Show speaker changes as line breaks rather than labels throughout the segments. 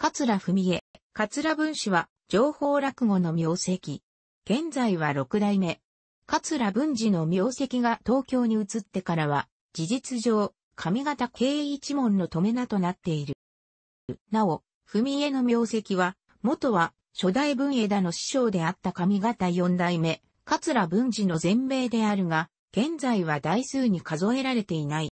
桂文江、桂文氏は、情報落語の名跡。現在は六代目。桂文治の名跡が東京に移ってからは、事実上、上方経一門の止め名となっている。なお、文江の名跡は、元は、初代文枝の師匠であった上方四代目、桂文治の前名であるが、現在は代数に数えられていない。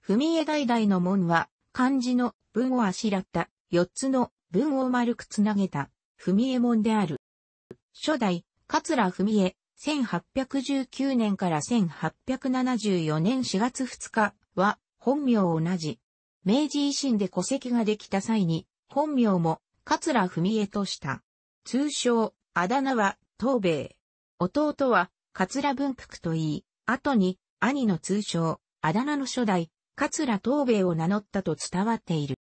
文江代々の門は、漢字の文をあしらった四つの文を丸くつなげた、文右衛門である。初代、桂文江、1819年から1874年4月2日は、本名同じ。明治維新で戸籍ができた際に、本名も、桂文江とした。通称、あだ名は、東米。弟は、桂文福と言い、後に、兄の通称、あだ名の初代、桂東米を名乗ったと伝わっている。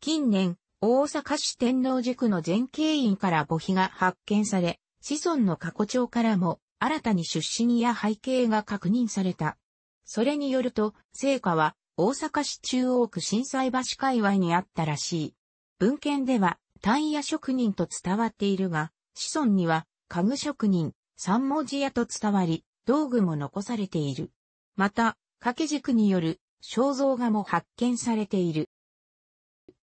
近年、大阪市天王寺区の前景院から墓碑が発見され、子孫の過去帳からも新たに出身や背景が確認された。それによると、聖火は大阪市中央区震災橋界隈にあったらしい。文献では、タイヤ職人と伝わっているが、子孫には家具職人、三文字屋と伝わり、道具も残されている。また、掛け軸による肖像画も発見されている。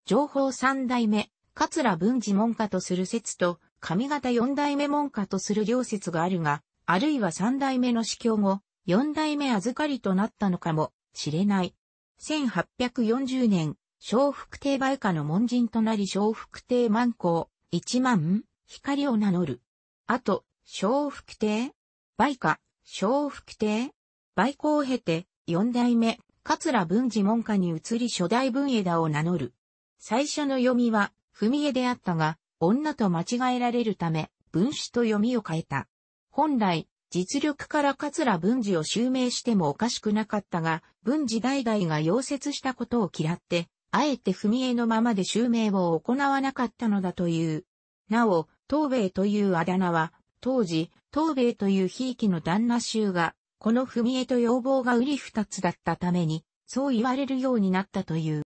情報三代目、桂文治門下とする説と、上方四代目門下とする両説があるが、あるいは三代目の死去後、四代目預かりとなったのかもしれない。1840年、小福亭梅花の門人となり小福亭万光、一万、光を名乗る。あと、小福亭、梅花、小福亭、梅光を経て、四代目、桂文治門下に移り初代文枝を名乗る。最初の読みは、文江であったが、女と間違えられるため、文子と読みを変えた。本来、実力から桂文治を襲名してもおかしくなかったが、文治代々が溶接したことを嫌って、あえて文江のままで襲名を行わなかったのだという。なお、東米というあだ名は、当時、東米という悲劇の旦那衆が、この文江と要望が瓜二つだったために、そう言われるようになったという。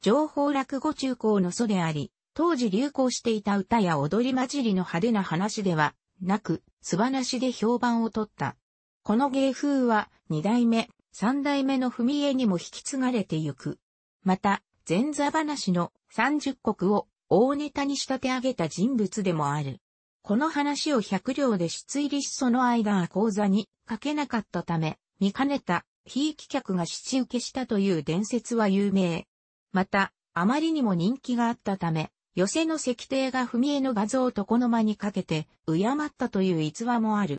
情報落語中高の祖であり、当時流行していた歌や踊り混じりの派手な話ではなく、素話で評判を取った。この芸風は、二代目、三代目の踏み絵にも引き継がれてゆく。また、前座話の三十国を大ネタに仕立て上げた人物でもある。この話を百両で出入りしその間は講座に書けなかったため、見かねた、ひいき客が七受けしたという伝説は有名。また、あまりにも人気があったため、寄せの石庭が文江の画像とこの間にかけて、敬ったという逸話もある。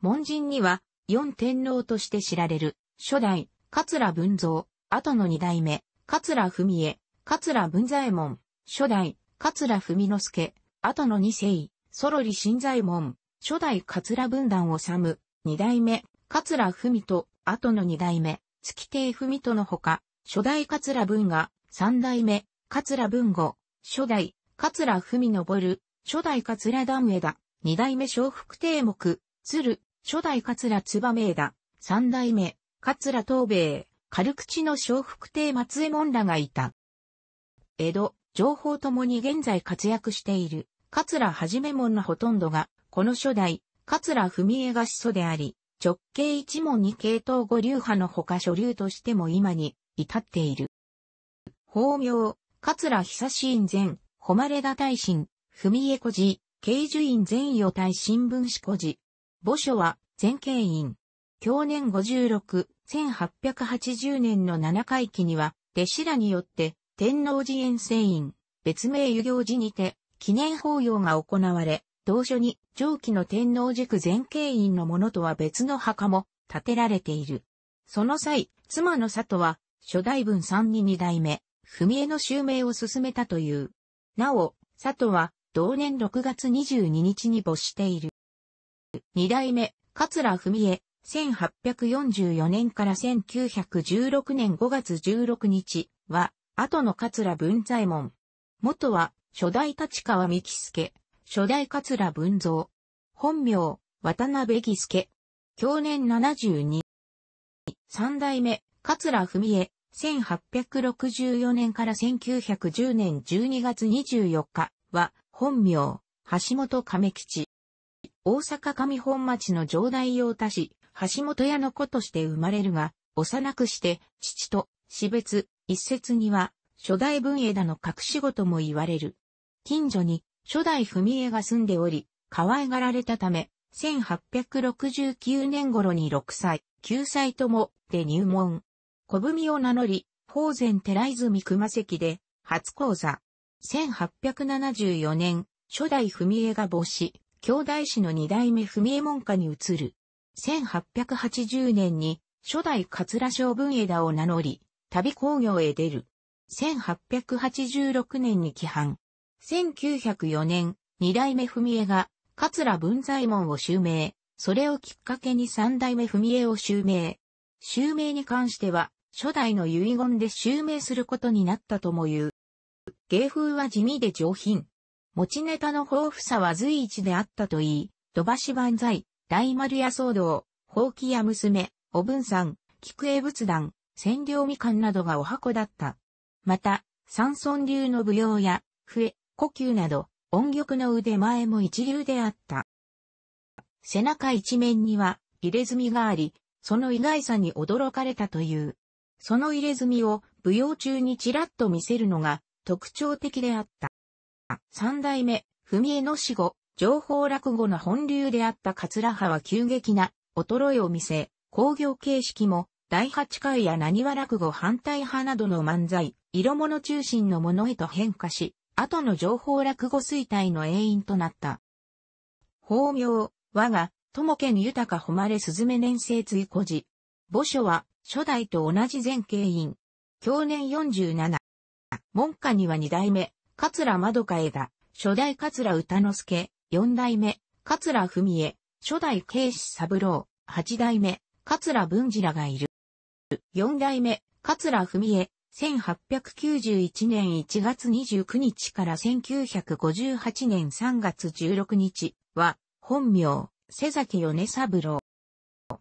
門人には、四天皇として知られる、初代、桂文蔵、後の二代目、桂文江、桂文左衛門、初代、桂文之助、後の二世、ソロリ新左衛門、初代桂文壇を治む、二代目、桂文と、後の二代目、月亭文とのほか、初代桂文雅、三代目、桂文吾、初代、桂文昇、初代桂段枝、二代目小福帝目、鶴、初代桂燕枝、三代目、桂東米、軽口の小福帝松江門らがいた。江戸、情報ともに現在活躍している、桂はじめ門のほとんどが、この初代、桂文江が始祖であり、直径一門に系統五流派のほか所流としても今に至っている。法名、桂久信前、誉田大臣、文江孤寺、慶寿院前与大新聞史孤児。墓所は、前慶院。去年56、1880年の七回忌には、弟子らによって、天皇寺遠征院、別名遊行寺にて、記念法要が行われ、同所に上記の天皇塾前慶院のものとは別の墓も建てられている。その際、妻の里は初代文三に二代目、文江の襲名を進めたという。なお、佐藤は、同年6月22日に没している。二代目、桂文江、1844年から1916年5月16日は、後の桂文左衛門。元は、初代立川三木助、初代桂文蔵。本名、渡辺義助。去年72。三代目、桂文江、1864年から1910年12月24日は、本名、橋本亀吉。大阪上本町の城代用田市、橋本屋の子として生まれるが、幼くして、父と、死別、一説には、初代文枝の隠し子とも言われる。近所に、初代文枝が住んでおり、可愛がられたため、1869年頃に6歳、9歳とも、で入門。小文を名乗り、法前寺泉熊関で、初講座。1874年、初代文江が母子、兄弟子の二代目文江門下に移る。1880年に、初代桂小文枝を名乗り、旅工業へ出る。1886年に規範。1904年、二代目文江が、桂文在門を襲名。それをきっかけに三代目文江を襲名。襲名に関しては、初代の遺言で襲名することになったとも言う。芸風は地味で上品。持ちネタの豊富さは随一であったといい、土橋万歳、大丸屋騒動、宝器屋娘、おぶんさん、菊江仏壇、千両みかんなどがお箱だった。また、山村流の舞踊や、笛、呼吸など、音曲の腕前も一流であった。背中一面には入れ墨があり、その意外さに驚かれたという。その入れ墨を舞踊中にちらっと見せるのが特徴的であった。三代目、文江の死後、情報落語の本流であった桂派は急激な衰えを見せ、工業形式も第八回や何は落語反対派などの漫才、色物中心のものへと変化し、後の情報落語衰退の永因となった。法名、我が、友家に豊か誉れ鈴目年生追古寺。墓所は、初代と同じ前経員。去年47。門下には二代目、桂窓か枝、初代桂歌之助、四代目、桂文江、初代慶史三郎、八代目、桂文治らがいる。四代目、桂文江、1891年1月29日から1958年3月16日は、本名、瀬崎米三郎。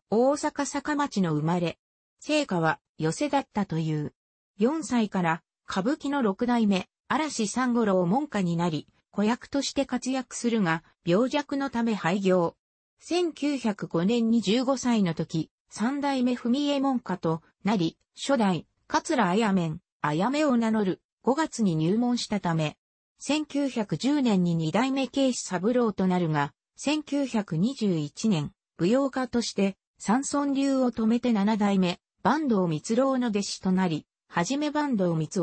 大阪坂町の生まれ、成果は寄せだったという。4歳から歌舞伎の六代目、嵐三五郎門下になり、子役として活躍するが、病弱のため廃業。1905年に15歳の時、三代目文江門下となり、初代、桂あやめん、あやめを名乗る、5月に入門したため、1910年に二代目慶視三郎となるが、1921年、舞踊家として、三村流を止めて七代目、坂東光郎の弟子となり、はじめ坂東光治、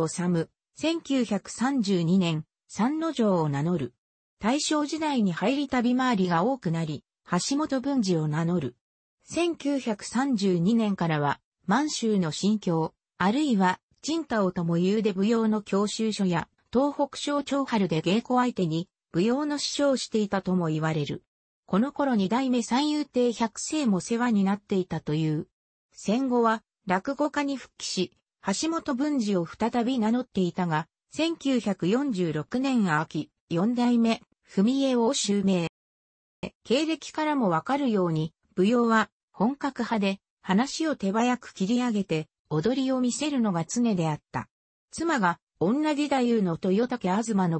1932年、三之城を名乗る。大正時代に入り旅回りが多くなり、橋本文治を名乗る。1932年からは、満州の新教、あるいは、陳太郎とも言うで舞踊の教習所や、東北省長春で稽古相手に、舞踊の師匠をしていたとも言われる。この頃二代目三遊亭百世も世話になっていたという。戦後は、落語家に復帰し、橋本文治を再び名乗っていたが、1946年秋、四代目、文江を襲名。経歴からもわかるように、舞踊は本格派で、話を手早く切り上げて、踊りを見せるのが常であった。妻が、女義太夫の豊竹東昇、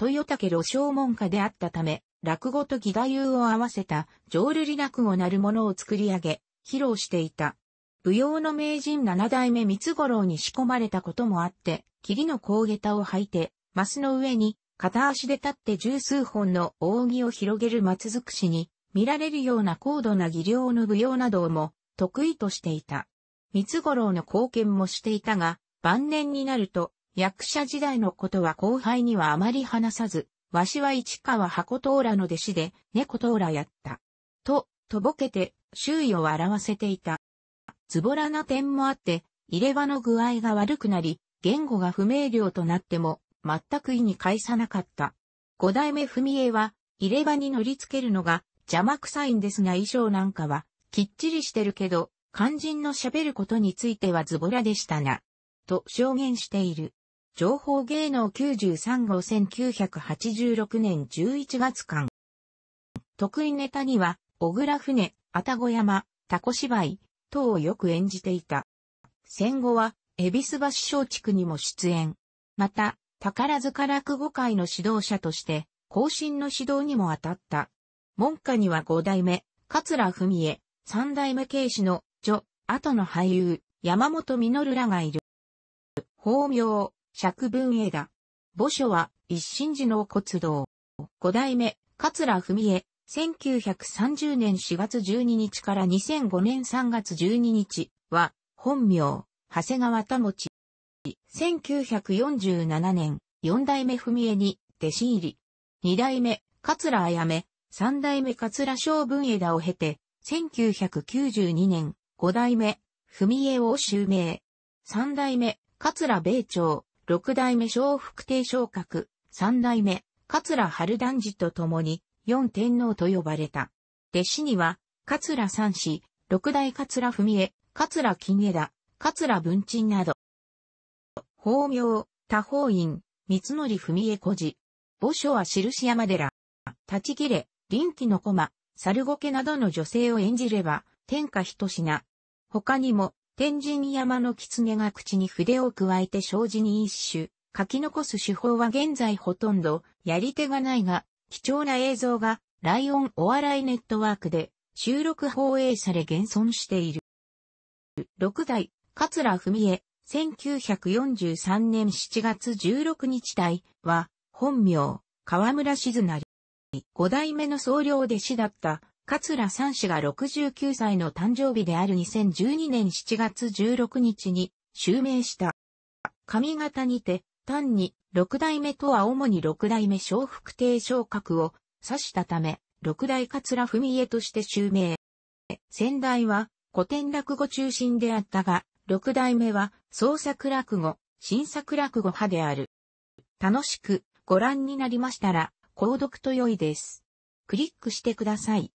豊竹露章門下であったため、落語と義太夫を合わせた、浄瑠璃落語なるものを作り上げ、披露していた。舞踊の名人七代目三五郎に仕込まれたこともあって、霧の高下駄を履いて、マスの上に片足で立って十数本の扇を広げる松尽くしに、見られるような高度な技量の舞踊なども得意としていた。三五郎の貢献もしていたが、晩年になると、役者時代のことは後輩にはあまり話さず、わしは市川箱トーラの弟子で、猫トーラやった。と、とぼけて、周囲を笑わせていた。ズボラな点もあって、入れ歯の具合が悪くなり、言語が不明瞭となっても、全く意に返さなかった。五代目文江は、入れ歯に乗り付けるのが邪魔くさいんですが衣装なんかは、きっちりしてるけど、肝心の喋ることについてはズボラでしたな、と証言している。情報芸能93号1986年11月間。得意ネタには、小倉船、たご山、たこ芝居、等をよく演じていた。戦後は、恵比寿橋小畜にも出演。また、宝塚落語会の指導者として、後進の指導にも当たった。門下には五代目、桂文江、三代目慶氏の、女、後の俳優、山本実らがいる。法名、釈文枝。墓所は、一心寺の骨堂。五代目、桂文江、1930年4月12日から2005年3月12日は、本名、長谷川田持。1947年、四代目文江に弟子入り。二代目、桂あやめ、三代目桂将文枝を経て、1992年、五代目、文江を襲名。三代目、桂米朝、六代目小福亭昇格、三代目、桂春団次と共に、四天皇と呼ばれた。弟子には、桂三子、六代桂文江、桂金枝、桂文鎮など。法名、多法院、三則文江孤事、墓所は印山寺。立ち切れ、臨機の駒、猿ごけなどの女性を演じれば、天下一品。他にも、天神山の狐が口に筆を加えて障子に一種、書き残す手法は現在ほとんど、やり手がないが、貴重な映像がライオンお笑いネットワークで収録放映され現存している。6代、桂文江、1943年7月16日代は、本名、河村静成。5代目の総領弟子だった、桂三氏が69歳の誕生日である2012年7月16日に、襲名した。髪型にて、単に六代目とは主に六代目小福亭昇格を指したため、六代桂文江として襲名。先代は古典落語中心であったが、六代目は創作落語、新作落語派である。楽しくご覧になりましたら、購読と良いです。クリックしてください。